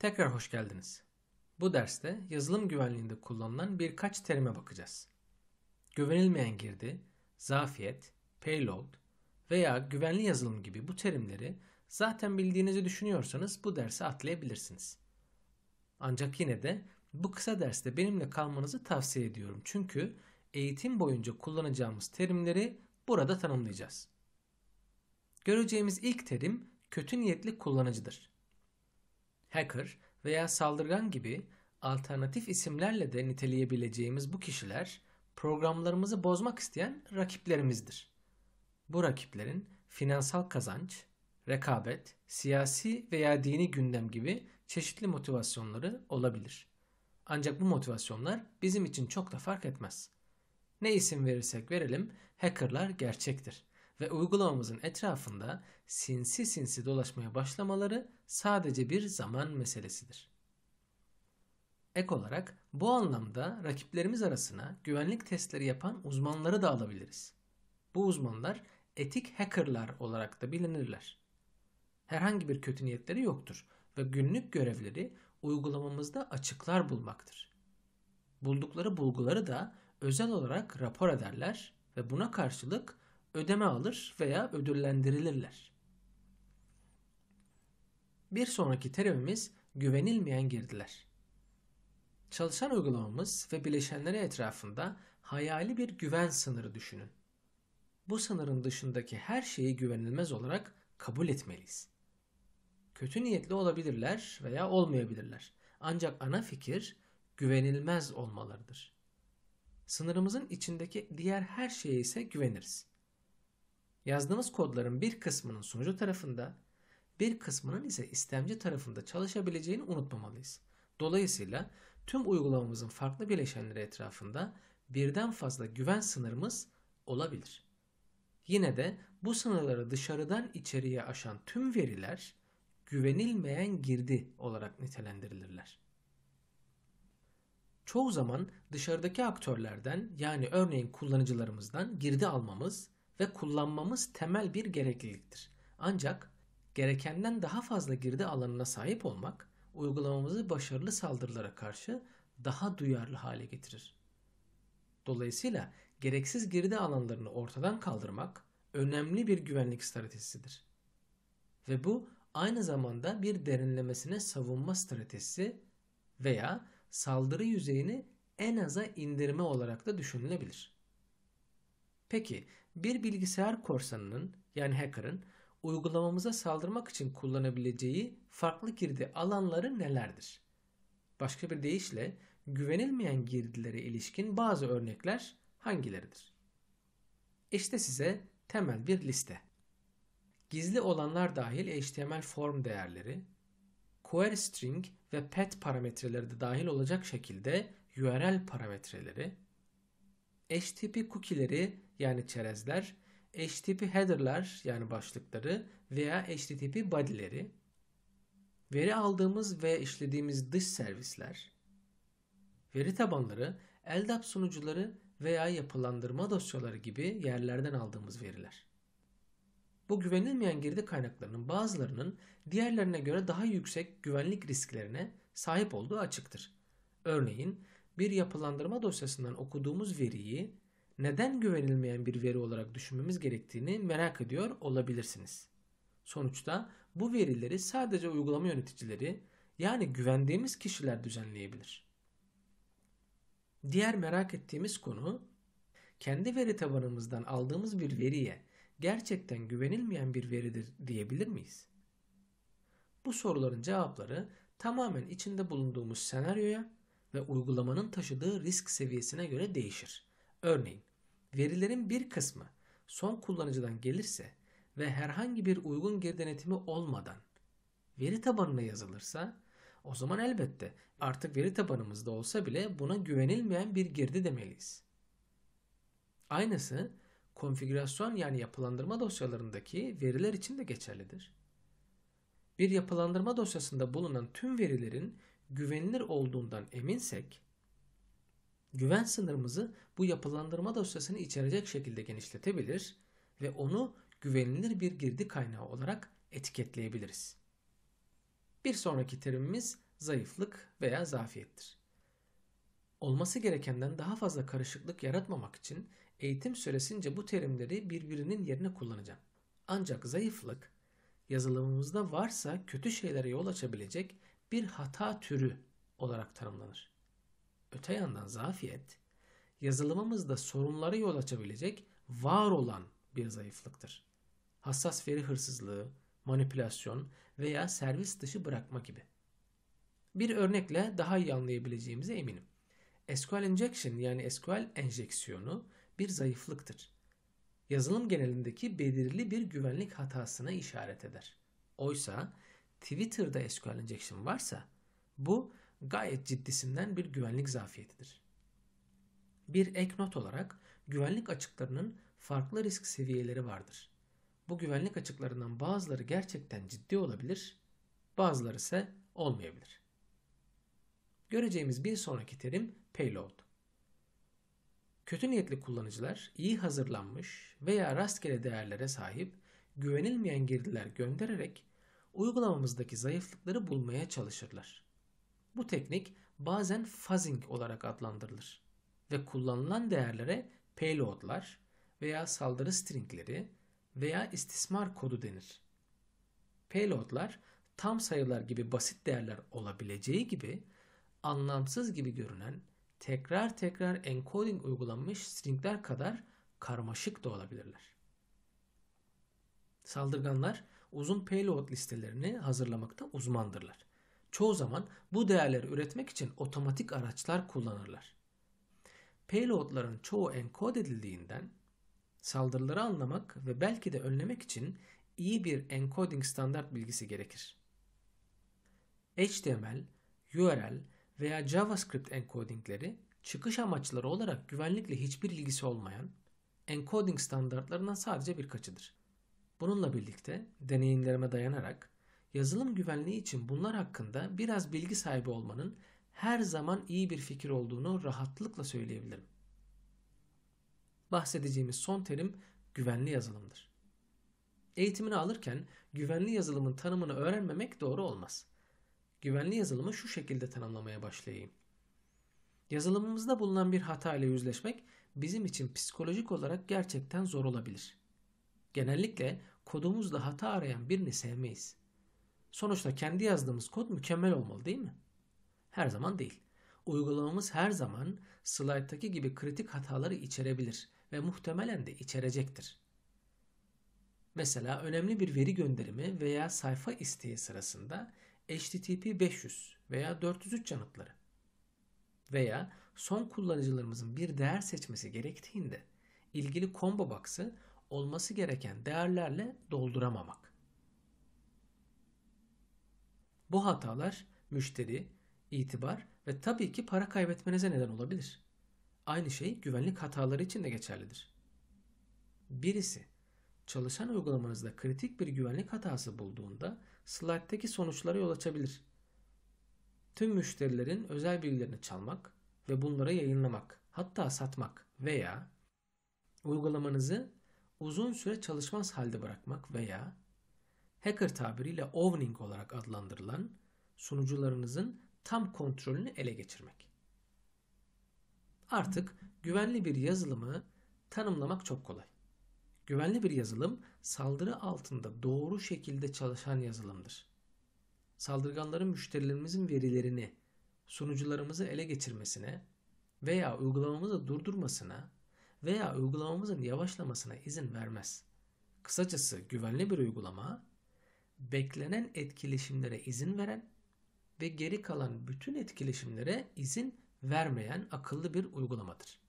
Tekrar hoş geldiniz. Bu derste yazılım güvenliğinde kullanılan birkaç terime bakacağız. Güvenilmeyen girdi, zafiyet, payload veya güvenli yazılım gibi bu terimleri zaten bildiğinizi düşünüyorsanız bu dersi atlayabilirsiniz. Ancak yine de bu kısa derste benimle kalmanızı tavsiye ediyorum. Çünkü eğitim boyunca kullanacağımız terimleri burada tanımlayacağız. Göreceğimiz ilk terim kötü niyetli kullanıcıdır hacker veya saldırgan gibi alternatif isimlerle de niteleyebileceğimiz bu kişiler programlarımızı bozmak isteyen rakiplerimizdir. Bu rakiplerin finansal kazanç, rekabet, siyasi veya dini gündem gibi çeşitli motivasyonları olabilir. Ancak bu motivasyonlar bizim için çok da fark etmez. Ne isim verirsek verelim hackerlar gerçektir ve uygulamamızın etrafında sinsi sinsi dolaşmaya başlamaları sadece bir zaman meselesidir. Ek olarak bu anlamda rakiplerimiz arasına güvenlik testleri yapan uzmanları da alabiliriz. Bu uzmanlar etik hackerlar olarak da bilinirler. Herhangi bir kötü niyetleri yoktur ve günlük görevleri uygulamamızda açıklar bulmaktır. Buldukları bulguları da özel olarak rapor ederler ve buna karşılık ödeme alır veya ödüllendirilirler. Bir sonraki terimimiz güvenilmeyen girdiler. Çalışan uygulamamız ve bileşenleri etrafında hayali bir güven sınırı düşünün. Bu sınırın dışındaki her şeyi güvenilmez olarak kabul etmeliyiz. Kötü niyetli olabilirler veya olmayabilirler. Ancak ana fikir güvenilmez olmalarıdır. Sınırımızın içindeki diğer her şeye ise güveniriz. Yazdığımız kodların bir kısmının sunucu tarafında bir kısmının ise istemci tarafında çalışabileceğini unutmamalıyız. Dolayısıyla tüm uygulamamızın farklı bileşenleri etrafında birden fazla güven sınırımız olabilir. Yine de bu sınırları dışarıdan içeriye aşan tüm veriler güvenilmeyen girdi olarak nitelendirilirler. Çoğu zaman dışarıdaki aktörlerden yani örneğin kullanıcılarımızdan girdi almamız ve kullanmamız temel bir gerekliliktir. Ancak gerekenden daha fazla girdi alanına sahip olmak uygulamamızı başarılı saldırılara karşı daha duyarlı hale getirir. Dolayısıyla gereksiz girdi alanlarını ortadan kaldırmak önemli bir güvenlik stratejisidir. Ve bu aynı zamanda bir derinlemesine savunma stratejisi veya saldırı yüzeyini en aza indirme olarak da düşünülebilir. Peki bir bilgisayar korsanının yani hacker'ın uygulamamıza saldırmak için kullanabileceği farklı girdi alanları nelerdir? Başka bir deyişle güvenilmeyen girdilere ilişkin bazı örnekler hangileridir? İşte size temel bir liste. Gizli olanlar dahil HTML form değerleri, query string ve path parametreleri de dahil olacak şekilde URL parametreleri, HTTP kukileri yani çerezler HTTP header'lar yani başlıkları veya HTTP body'leri, veri aldığımız ve işlediğimiz dış servisler, veri tabanları, LDAP sunucuları veya yapılandırma dosyaları gibi yerlerden aldığımız veriler. Bu güvenilmeyen girdi kaynaklarının bazılarının diğerlerine göre daha yüksek güvenlik risklerine sahip olduğu açıktır. Örneğin bir yapılandırma dosyasından okuduğumuz veriyi neden güvenilmeyen bir veri olarak düşünmemiz gerektiğini merak ediyor olabilirsiniz. Sonuçta bu verileri sadece uygulama yöneticileri yani güvendiğimiz kişiler düzenleyebilir. Diğer merak ettiğimiz konu kendi veri tabanımızdan aldığımız bir veriye gerçekten güvenilmeyen bir veridir diyebilir miyiz? Bu soruların cevapları tamamen içinde bulunduğumuz senaryoya ve uygulamanın taşıdığı risk seviyesine göre değişir. Örneğin verilerin bir kısmı son kullanıcıdan gelirse ve herhangi bir uygun geri denetimi olmadan veri tabanına yazılırsa o zaman elbette artık veri tabanımızda olsa bile buna güvenilmeyen bir girdi demeliyiz. Aynısı konfigürasyon yani yapılandırma dosyalarındaki veriler için de geçerlidir. Bir yapılandırma dosyasında bulunan tüm verilerin güvenilir olduğundan eminsek Güven sınırımızı bu yapılandırma dosyasını içerecek şekilde genişletebilir ve onu güvenilir bir girdi kaynağı olarak etiketleyebiliriz. Bir sonraki terimimiz zayıflık veya zafiyettir. Olması gerekenden daha fazla karışıklık yaratmamak için eğitim süresince bu terimleri birbirinin yerine kullanacağım. Ancak zayıflık yazılımımızda varsa kötü şeylere yol açabilecek bir hata türü olarak tanımlanır. Öte yandan zafiyet yazılımımızda sorunlara yol açabilecek var olan bir zayıflıktır. Hassas veri hırsızlığı, manipülasyon veya servis dışı bırakma gibi. Bir örnekle daha iyi anlayabileceğimize eminim. SQL injection yani SQL enjeksiyonu bir zayıflıktır. Yazılım genelindeki belirli bir güvenlik hatasına işaret eder. Oysa Twitter'da SQL injection varsa bu gayet ciddisinden bir güvenlik zafiyetidir. Bir ek not olarak güvenlik açıklarının farklı risk seviyeleri vardır. Bu güvenlik açıklarından bazıları gerçekten ciddi olabilir, bazıları ise olmayabilir. Göreceğimiz bir sonraki terim payload. Kötü niyetli kullanıcılar iyi hazırlanmış veya rastgele değerlere sahip güvenilmeyen girdiler göndererek uygulamamızdaki zayıflıkları bulmaya çalışırlar. Bu teknik bazen fuzzing olarak adlandırılır ve kullanılan değerlere payloadlar veya saldırı stringleri veya istismar kodu denir. Payloadlar tam sayılar gibi basit değerler olabileceği gibi anlamsız gibi görünen tekrar tekrar encoding uygulanmış stringler kadar karmaşık da olabilirler. Saldırganlar uzun payload listelerini hazırlamakta uzmandırlar çoğu zaman bu değerleri üretmek için otomatik araçlar kullanırlar. Payloadların çoğu enkod edildiğinden saldırıları anlamak ve belki de önlemek için iyi bir encoding standart bilgisi gerekir. HTML, URL veya JavaScript encodingleri çıkış amaçları olarak güvenlikle hiçbir ilgisi olmayan encoding standartlarından sadece birkaçıdır. Bununla birlikte deneyimlerime dayanarak yazılım güvenliği için bunlar hakkında biraz bilgi sahibi olmanın her zaman iyi bir fikir olduğunu rahatlıkla söyleyebilirim. Bahsedeceğimiz son terim güvenli yazılımdır. Eğitimini alırken güvenli yazılımın tanımını öğrenmemek doğru olmaz. Güvenli yazılımı şu şekilde tanımlamaya başlayayım. Yazılımımızda bulunan bir hata ile yüzleşmek bizim için psikolojik olarak gerçekten zor olabilir. Genellikle kodumuzda hata arayan birini sevmeyiz. Sonuçta kendi yazdığımız kod mükemmel olmalı değil mi? Her zaman değil. Uygulamamız her zaman slayttaki gibi kritik hataları içerebilir ve muhtemelen de içerecektir. Mesela önemli bir veri gönderimi veya sayfa isteği sırasında HTTP 500 veya 403 yanıtları veya son kullanıcılarımızın bir değer seçmesi gerektiğinde ilgili combo box'ı olması gereken değerlerle dolduramamak. Bu hatalar müşteri, itibar ve tabii ki para kaybetmenize neden olabilir. Aynı şey güvenlik hataları için de geçerlidir. Birisi çalışan uygulamanızda kritik bir güvenlik hatası bulduğunda slide'daki sonuçlara yol açabilir. Tüm müşterilerin özel bilgilerini çalmak ve bunları yayınlamak, hatta satmak veya uygulamanızı uzun süre çalışmaz halde bırakmak veya hacker tabiriyle owning olarak adlandırılan sunucularınızın tam kontrolünü ele geçirmek. Artık güvenli bir yazılımı tanımlamak çok kolay. Güvenli bir yazılım saldırı altında doğru şekilde çalışan yazılımdır. Saldırganların müşterilerimizin verilerini sunucularımızı ele geçirmesine veya uygulamamızı durdurmasına veya uygulamamızın yavaşlamasına izin vermez. Kısacası güvenli bir uygulama beklenen etkileşimlere izin veren ve geri kalan bütün etkileşimlere izin vermeyen akıllı bir uygulamadır.